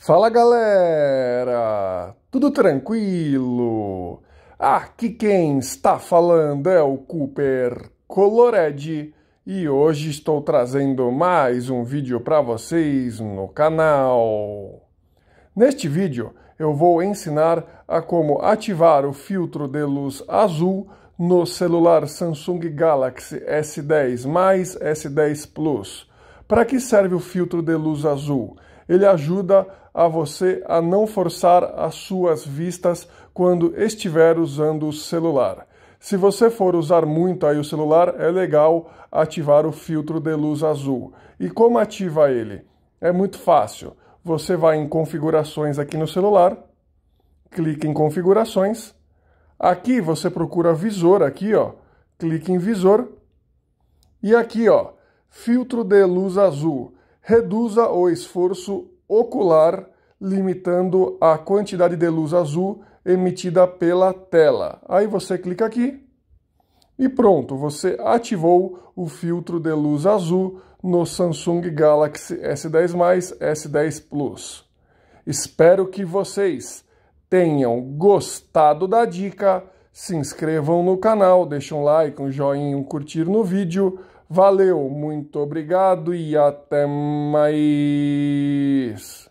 Fala galera, tudo tranquilo? Aqui quem está falando é o Cooper Colored e hoje estou trazendo mais um vídeo para vocês no canal. Neste vídeo eu vou ensinar a como ativar o filtro de luz azul no celular Samsung Galaxy S10 mais S10 Plus. Para que serve o filtro de luz azul? Ele ajuda a você a não forçar as suas vistas quando estiver usando o celular. Se você for usar muito aí o celular, é legal ativar o filtro de luz azul. E como ativa ele? É muito fácil. Você vai em configurações aqui no celular, clica em configurações. Aqui você procura visor aqui, ó. Clique em visor. E aqui, ó, filtro de luz azul reduza o esforço ocular, limitando a quantidade de luz azul emitida pela tela. Aí você clica aqui e pronto, você ativou o filtro de luz azul no Samsung Galaxy S10+, S10 Plus. Espero que vocês tenham gostado da dica, se inscrevam no canal, deixem um like, um joinha, um curtir no vídeo. Valeu, muito obrigado e até mais.